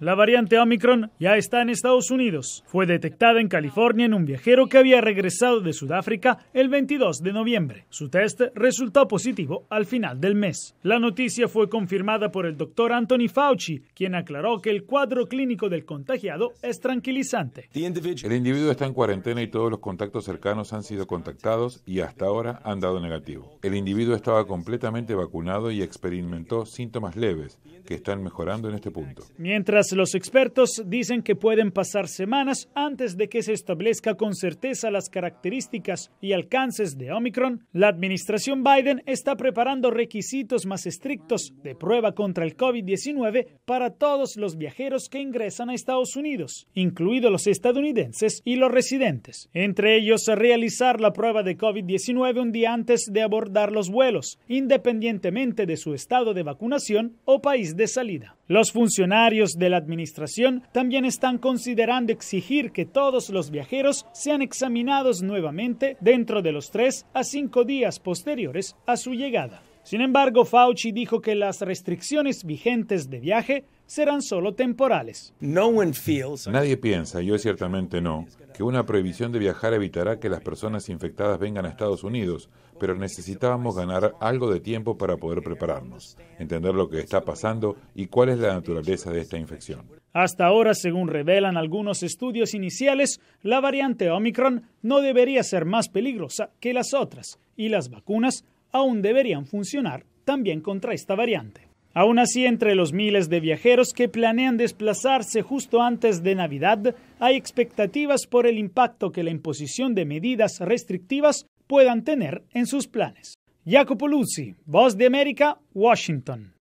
La variante Omicron ya está en Estados Unidos. Fue detectada en California en un viajero que había regresado de Sudáfrica el 22 de noviembre. Su test resultó positivo al final del mes. La noticia fue confirmada por el doctor Anthony Fauci, quien aclaró que el cuadro clínico del contagiado es tranquilizante. El individuo está en cuarentena y todos los contactos cercanos han sido contactados y hasta ahora han dado negativo. El individuo estaba completamente vacunado y experimentó síntomas leves que están mejorando en este punto. Mientras los expertos dicen que pueden pasar semanas antes de que se establezca con certeza las características y alcances de Omicron, la administración Biden está preparando requisitos más estrictos de prueba contra el COVID-19 para todos los viajeros que ingresan a Estados Unidos, incluidos los estadounidenses y los residentes. Entre ellos, realizar la prueba de COVID-19 un día antes de abordar los vuelos, independientemente de su estado de vacunación o país de salida. Los funcionarios de la administración también están considerando exigir que todos los viajeros sean examinados nuevamente dentro de los tres a cinco días posteriores a su llegada. Sin embargo, Fauci dijo que las restricciones vigentes de viaje serán solo temporales. Nadie piensa, yo ciertamente no, que una prohibición de viajar evitará que las personas infectadas vengan a Estados Unidos, pero necesitábamos ganar algo de tiempo para poder prepararnos, entender lo que está pasando y cuál es la naturaleza de esta infección. Hasta ahora, según revelan algunos estudios iniciales, la variante Omicron no debería ser más peligrosa que las otras y las vacunas aún deberían funcionar también contra esta variante. Aún así, entre los miles de viajeros que planean desplazarse justo antes de Navidad, hay expectativas por el impacto que la imposición de medidas restrictivas puedan tener en sus planes. Jacopo Luzzi, Voz de América, Washington.